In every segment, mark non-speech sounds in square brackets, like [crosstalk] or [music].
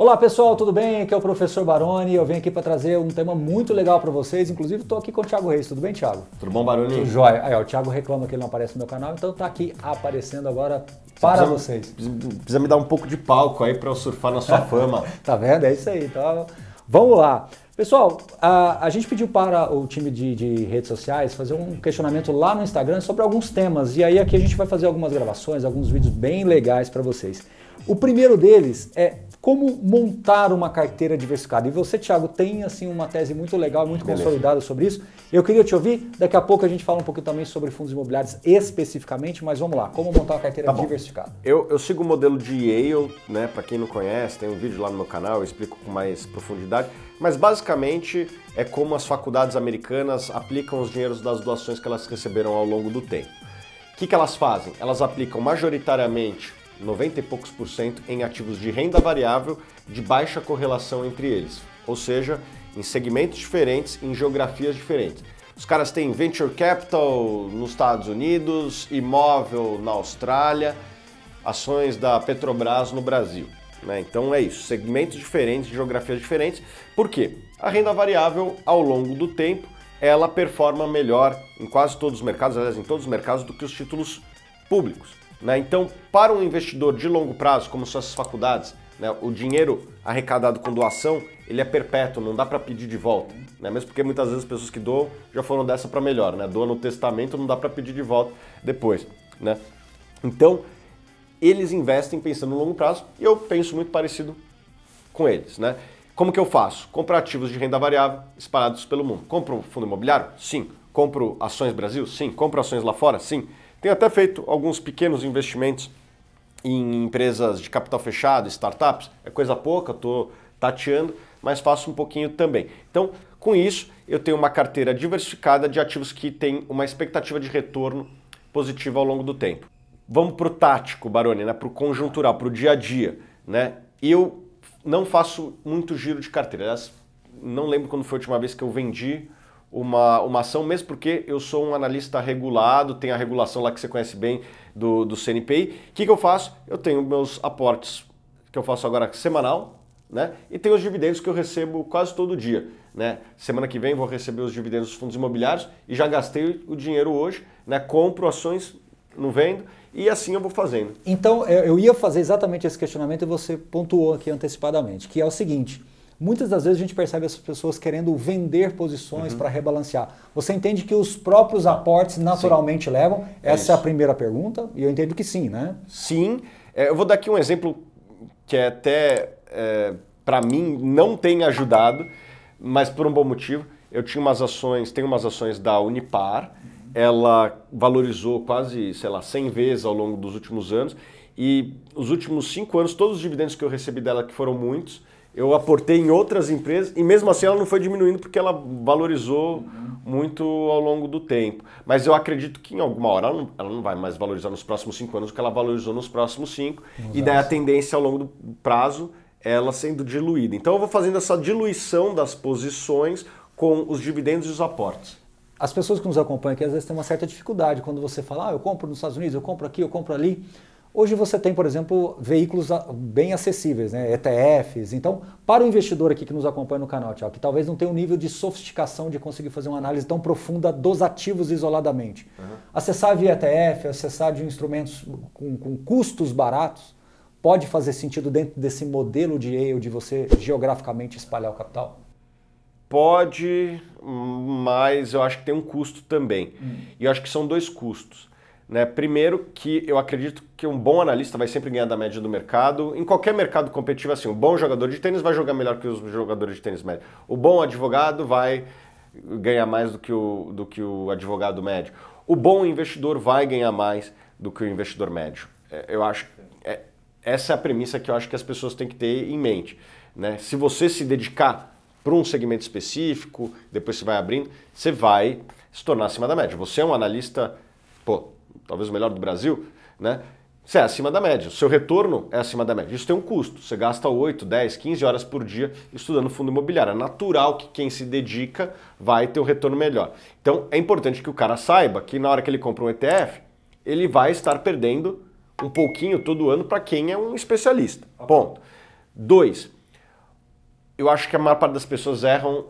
Olá pessoal, tudo bem? Aqui é o professor Baroni. Eu venho aqui para trazer um tema muito legal para vocês. Inclusive, estou aqui com o Thiago Reis. Tudo bem, Thiago? Tudo bom, Baroni? Tudo jóia. Aí, ó, o Thiago reclama que ele não aparece no meu canal, então tá aqui aparecendo agora para precisa, vocês. Precisa me dar um pouco de palco aí para eu surfar na sua [laughs] fama. tá vendo? É isso aí. Então, vamos lá. Pessoal, a, a, gente pediu para o time de, de, redes sociais fazer um questionamento lá no Instagram sobre alguns temas. E aí aqui a gente vai fazer algumas gravações, alguns vídeos bem legais para vocês. O primeiro deles é como montar uma carteira diversificada. E você, Thiago, tem assim uma tese muito legal, muito Beleza. consolidada sobre isso. Eu queria te ouvir. Daqui a pouco a gente fala um pouquinho também sobre fundos imobiliários especificamente, mas vamos lá. Como montar uma carteira tá diversificada? Eu, eu, sigo o modelo de Yale, né? Para quem não conhece, tem um vídeo lá no meu canal, eu explico com mais profundidade. Mas basicamente é como as faculdades americanas aplicam os dinheiros das doações que elas receberam ao longo do tempo. O que, que elas fazem? Elas aplicam majoritariamente 90 e poucos por cento em ativos de renda variável de baixa correlação entre eles, ou seja, em segmentos diferentes, em geografias diferentes. Os caras têm venture capital nos Estados Unidos, imóvel na Austrália, ações da Petrobras no Brasil. Né? Então é isso, segmentos diferentes, geografias diferentes. Por quê? A renda variável, ao longo do tempo, ela performa melhor em quase todos os mercados, aliás, em todos os mercados, do que os títulos públicos. Né? Então, para um investidor de longo prazo, como suas faculdades, né, o dinheiro arrecadado com doação ele é perpétuo, não dá para pedir de volta. Né? Mesmo porque muitas vezes as pessoas que doam já foram dessa para melhor, né? doa no testamento, não dá para pedir de volta depois. Né? Então, eles investem pensando no longo prazo e eu penso muito parecido com eles. Né? Como que eu faço? Compro ativos de renda variável espalhados pelo mundo. Compro fundo imobiliário? Sim. Compro ações Brasil? Sim. Compro ações lá fora? Sim. Tenho até feito alguns pequenos investimentos em empresas de capital fechado, startups, é coisa pouca, estou tateando, mas faço um pouquinho também. Então, com isso, eu tenho uma carteira diversificada de ativos que tem uma expectativa de retorno positiva ao longo do tempo. Vamos para o tático, Baroni, né? para o conjuntural, para o dia a dia. Né? Eu não faço muito giro de carteira. Aliás, não lembro quando foi a última vez que eu vendi uma, uma ação, mesmo porque eu sou um analista regulado, tem a regulação lá que você conhece bem do, do CNPI. O que, que eu faço? Eu tenho meus aportes que eu faço agora semanal, né? E tem os dividendos que eu recebo quase todo dia, né? Semana que vem vou receber os dividendos dos fundos imobiliários e já gastei o dinheiro hoje, né? Compro ações, não vendo e assim eu vou fazendo. Então é, eu ia fazer exatamente esse questionamento e você pontuou aqui antecipadamente, que é o seguinte: Muitas das vezes a gente percebe as pessoas querendo vender posições uhum. para rebalancear. Você entende que os próprios aportes naturalmente sim. levam? Essa é a primeira pergunta, e eu entendo que sim, né? Sim. É, eu vou dar aqui um exemplo que é até, é, para mim, não tem ajudado, mas por um bom motivo. Eu tinha umas ações, tenho umas ações da Unipar, ela valorizou quase, sei lá, 100 vezes ao longo dos últimos anos. E os últimos cinco anos, todos os dividendos que eu recebi dela, que foram muitos, eu aportei em outras empresas e mesmo assim ela não foi diminuindo porque ela valorizou uhum. muito ao longo do tempo. Mas eu acredito que em alguma hora ela não, ela não, vai mais valorizar nos próximos cinco anos o que ela valorizou nos próximos cinco. E daí a tendência ao longo do prazo ela sendo diluída. Então eu vou fazendo essa diluição das posições com os dividendos e os aportes. As pessoas que nos acompanham aqui às vezes têm uma certa dificuldade quando você fala, ah, eu compro nos Estados Unidos, eu compro aqui, eu compro ali. Hoje você tem, por exemplo, veículos bem acessíveis, né? ETFs. Então, para o investidor aqui que nos acompanha no canal, Tiago, que talvez não tenha o um nível de sofisticação de conseguir fazer uma análise tão profunda dos ativos isoladamente. Uhum. Acessar via ETF, acessar de instrumentos com, com custos baratos, pode fazer sentido dentro desse modelo de EIO de você geograficamente espalhar o capital? Pode, hum, mas eu acho que tem um custo também. Hum. E eu acho que são dois custos. Né? Primeiro que eu acredito que um bom analista vai sempre ganhar da média do mercado. Em qualquer mercado competitivo, assim, um bom jogador de tênis vai jogar melhor que os jogadores de tênis médio. O bom advogado vai ganhar mais do que o, do que o advogado médio. O bom investidor vai ganhar mais do que o investidor médio. É, eu acho é, essa é a premissa que eu acho que as pessoas têm que ter em mente. Né? Se você se dedicar para um segmento específico, depois você vai abrindo, você vai se tornar acima da média. Você é um analista, pô, talvez o melhor do Brasil, né? Você é acima da média, o seu retorno é acima da média. Isso tem um custo. Você gasta 8, 10, 15 horas por dia estudando fundo imobiliário. É natural que quem se dedica vai ter um retorno melhor. Então é importante que o cara saiba que na hora que ele compra um ETF, ele vai estar perdendo um pouquinho todo ano para quem é um especialista. Ponto. Dois, eu acho que a maior parte das pessoas erram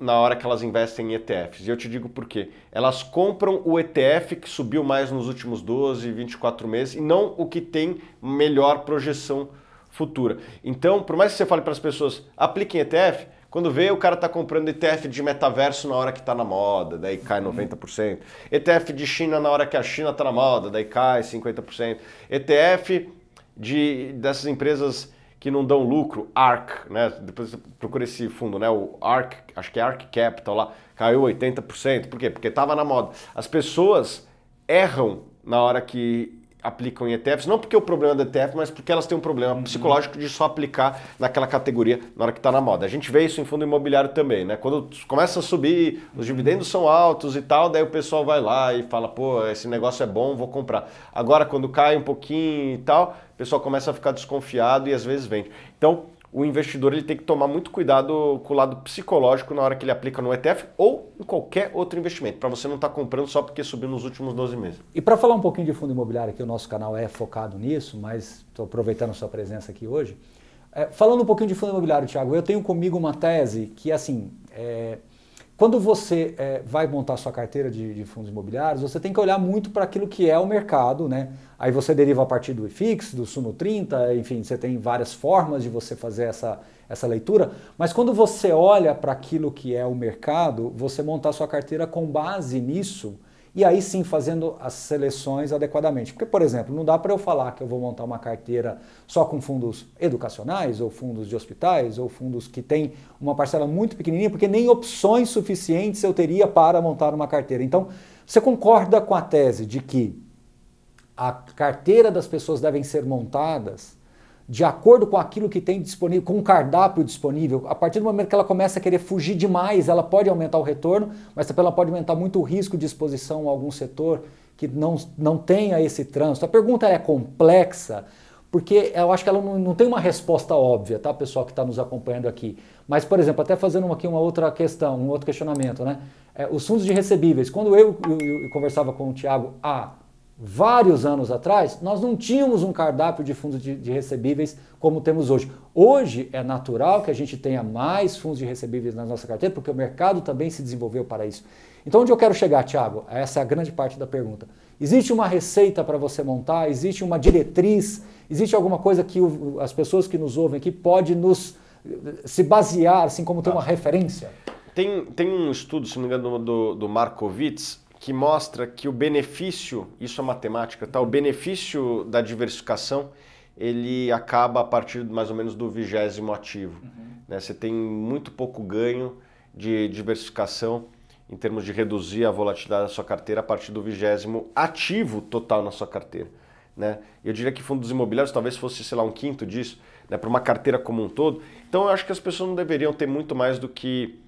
na hora que elas investem em ETFs. E eu te digo por quê. Elas compram o ETF que subiu mais nos últimos 12, 24 meses e não o que tem melhor projeção futura. Então, por mais que você fale para as pessoas, apliquem ETF, quando vê, o cara está comprando ETF de metaverso na hora que está na moda, daí cai 90%. ETF de China na hora que a China está na moda, daí cai 50%. ETF de, dessas empresas que não dão lucro, ARC, né? Depois você procura esse fundo, né? O ARC, acho que é ARC Capital lá, caiu 80%. Por quê? Porque estava na moda. As pessoas erram na hora que aplicam em ETFs, não porque o problema do ETF, mas porque elas têm um problema uhum. psicológico de só aplicar naquela categoria na hora que está na moda. A gente vê isso em fundo imobiliário também, né? Quando começa a subir, os dividendos são altos e tal, daí o pessoal vai lá e fala, pô, esse negócio é bom, vou comprar. Agora, quando cai um pouquinho e tal, o pessoal começa a ficar desconfiado e às vezes vende. Então, o investidor ele tem que tomar muito cuidado com o lado psicológico na hora que ele aplica no ETF ou em qualquer outro investimento, para você não estar tá comprando só porque subiu nos últimos 12 meses. E para falar um pouquinho de fundo imobiliário, que o nosso canal é focado nisso, mas estou aproveitando sua presença aqui hoje. É, falando um pouquinho de fundo imobiliário, Thiago, eu tenho comigo uma tese que, assim, é, quando você é, vai montar sua carteira de, de, fundos imobiliários, você tem que olhar muito para aquilo que é o mercado, né? Aí você deriva a partir do IFIX, do Suno 30, enfim, você tem várias formas de você fazer essa, essa leitura. Mas quando você olha para aquilo que é o mercado, você montar sua carteira com base nisso, e aí sim fazendo as seleções adequadamente. Porque, por exemplo, não dá para eu falar que eu vou montar uma carteira só com fundos educacionais, ou fundos de hospitais, ou fundos que têm uma parcela muito pequenininha, porque nem opções suficientes eu teria para montar uma carteira. Então, você concorda com a tese de que a carteira das pessoas devem ser montadas de acordo com aquilo que tem disponível, com o cardápio disponível, a partir do momento que ela começa a querer fugir demais, ela pode aumentar o retorno, mas também ela pode aumentar muito o risco de exposição a algum setor que não, não tenha esse trânsito. A pergunta é complexa, porque eu acho que ela não, não tem uma resposta óbvia, tá, pessoal que está nos acompanhando aqui. Mas, por exemplo, até fazendo aqui uma outra questão, um outro questionamento, né? É, os fundos de recebíveis, quando eu, eu, eu conversava com o Tiago ah vários anos atrás, nós não tínhamos um cardápio de fundos de, de, recebíveis como temos hoje. Hoje é natural que a gente tenha mais fundos de recebíveis na nossa carteira, porque o mercado também se desenvolveu para isso. Então, onde eu quero chegar, Thiago? Essa é a grande parte da pergunta. Existe uma receita para você montar? Existe uma diretriz? Existe alguma coisa que o, as pessoas que nos ouvem aqui podem nos eh, se basear, assim como ter tá. uma referência? Tem, tem um estudo, se não me engano, do, do Markowitz, que mostra que o benefício, isso é matemática, tá? O benefício da diversificação ele acaba a partir mais ou menos do vigésimo ativo. Uhum. Né? Você tem muito pouco ganho de diversificação em termos de reduzir a volatilidade da sua carteira a partir do vigésimo ativo total na sua carteira. Né? Eu diria que fundos imobiliários talvez fosse, sei lá, um quinto disso, né? para uma carteira como um todo. Então eu acho que as pessoas não deveriam ter muito mais do que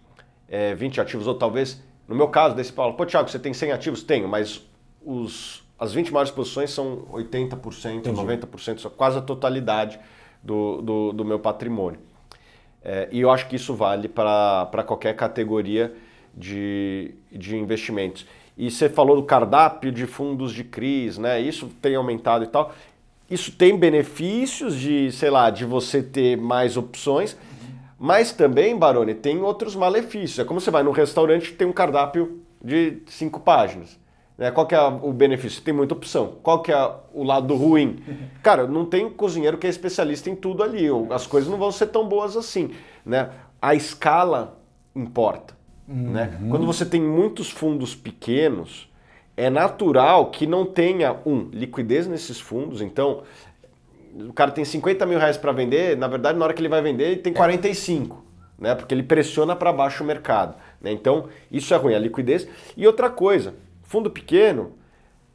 é, eh, 20 ativos, ou talvez no meu caso, desse Paulo, pô, Thiago, você tem 100 ativos? Tenho, mas os, as 20 maiores posições são 80%, Entendi. 90%, quase a totalidade do, do, do meu patrimônio. É, e eu acho que isso vale para qualquer categoria de, de investimentos. E você falou do cardápio de fundos de CRIs, né? Isso tem aumentado e tal. Isso tem benefícios de, sei lá, de você ter mais opções, mas também, Barone, tem outros malefícios. É como você vai num restaurante que tem um cardápio de cinco páginas. Né? Qual que é o benefício? Tem muita opção. Qual que é o lado ruim? [laughs] Cara, não tem cozinheiro que é especialista em tudo ali. As coisas não vão ser tão boas assim. Né? A escala importa. Né? Uhum. Né? Quando você tem muitos fundos pequenos, é natural que não tenha, um, liquidez nesses fundos. Então, o cara tem 50 mil reais para vender, na verdade, na hora que ele vai vender, ele tem 45, é. né? Porque ele pressiona para baixo o mercado. Né? Então, isso é ruim, a liquidez. E outra coisa, fundo pequeno,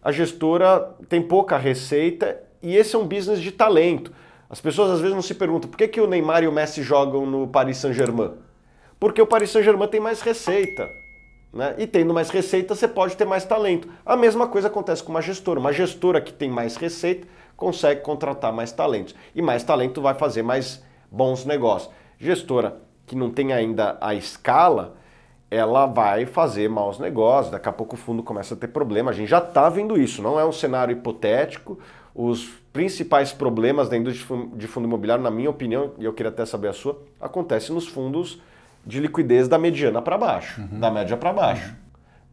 a gestora tem pouca receita e esse é um business de talento. As pessoas às vezes não se perguntam por que, que o Neymar e o Messi jogam no Paris Saint-Germain. Porque o Paris Saint-Germain tem mais receita. Né? E tendo mais receita, você pode ter mais talento. A mesma coisa acontece com uma gestora. Uma gestora que tem mais receita consegue contratar mais talentos. E mais talento vai fazer mais bons negócios. Gestora que não tem ainda a escala, ela vai fazer maus negócios. Daqui a pouco o fundo começa a ter problema. A gente já está vendo isso, não é um cenário hipotético. Os principais problemas da indústria de fundo imobiliário, na minha opinião, e eu queria até saber a sua, acontecem nos fundos de liquidez da mediana para baixo, uhum. da média para baixo.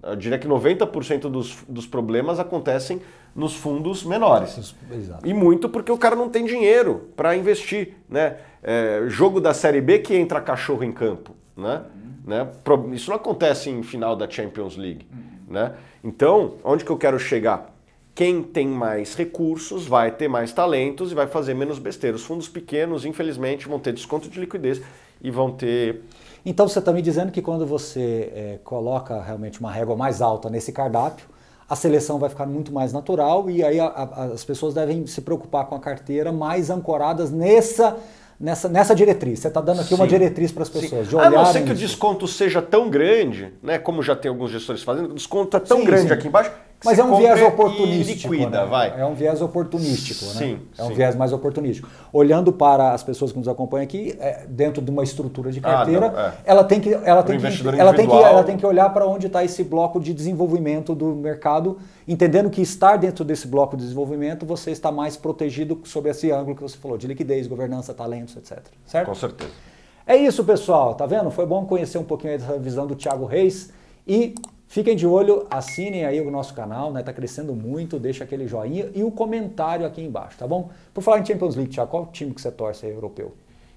Uhum. Eu diria que 90% dos, dos problemas acontecem nos fundos menores. Exato. E muito porque o cara não tem dinheiro para investir. Né? É, jogo da Série B que entra cachorro em campo. Né? Uhum. Né? Isso não acontece em final da Champions League. Uhum. Né? Então, onde que eu quero chegar? Quem tem mais recursos vai ter mais talentos e vai fazer menos besteira. Os fundos pequenos, infelizmente, vão ter desconto de liquidez e vão ter. Então você está me dizendo que quando você é, coloca realmente uma régua mais alta nesse cardápio, a seleção vai ficar muito mais natural e aí a, a, as pessoas devem se preocupar com a carteira mais ancoradas nessa nessa, nessa diretriz. Você está dando aqui sim, uma diretriz para as pessoas. De ah, a não ser que isso. o desconto seja tão grande, né? Como já tem alguns gestores fazendo, o desconto é tão sim, grande sim. aqui embaixo mas é um viés oportunístico. Liquida, né? vai. É um viés oportunístico, né? sim, É um sim. viés mais oportunístico. Olhando para as pessoas que nos acompanham aqui, é, dentro de uma estrutura de ah, carteira, ah, é. ela tem que ela tem que, ela tem que ela tem que olhar para onde está esse bloco de desenvolvimento do mercado, entendendo que estar dentro desse bloco de desenvolvimento você está mais protegido sobre esse ângulo que você falou de liquidez, governança, talentos, etc. Certo? Com certeza. É isso, pessoal. Tá vendo? Foi bom conhecer um pouquinho essa visão do Thiago Reis e Fiquem de olho, assinem aí o nosso canal, né? Tá crescendo muito, deixa aquele joinha e o comentário aqui embaixo, tá bom? Por falar em Champions League, Thiago, qual time que você torce aí, europeu?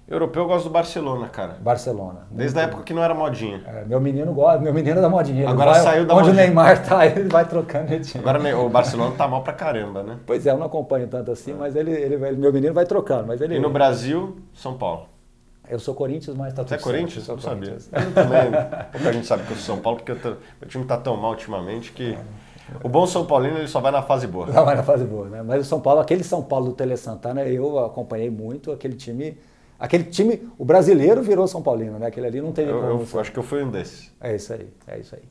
Europeu eu gosto do Barcelona, cara. Barcelona. Desde a época que não era modinha. É, meu menino gosta, meu menino é da modinha. Ele Agora vai, saiu da onde modinha. Onde o Neymar tá, [laughs] ele vai trocando de time. Agora o Barcelona tá mal pra caramba, né? Pois é, eu não acompanho tanto assim, é. mas ele, ele, ele, meu menino vai trocando. Mas ele, e no Brasil, São Paulo. Eu sou Corinthians, mas tá é tudo certo. Você é Corinthians? Eu não Corinthians. sabia. Eu também. Pouca gente sabe que eu sou São Paulo, porque tô, meu time tá tão mal ultimamente que... O bom São Paulino ele só vai na fase boa. Só vai na fase boa, né? Mas o São Paulo, aquele São Paulo do Tele Santana, eu acompanhei muito aquele time. Aquele time, o brasileiro virou São Paulino, né? Aquele ali não teve eu, como. Eu acho que eu fui um desses. É isso aí, é isso aí.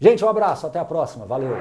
Gente, um abraço, até a próxima. Valeu.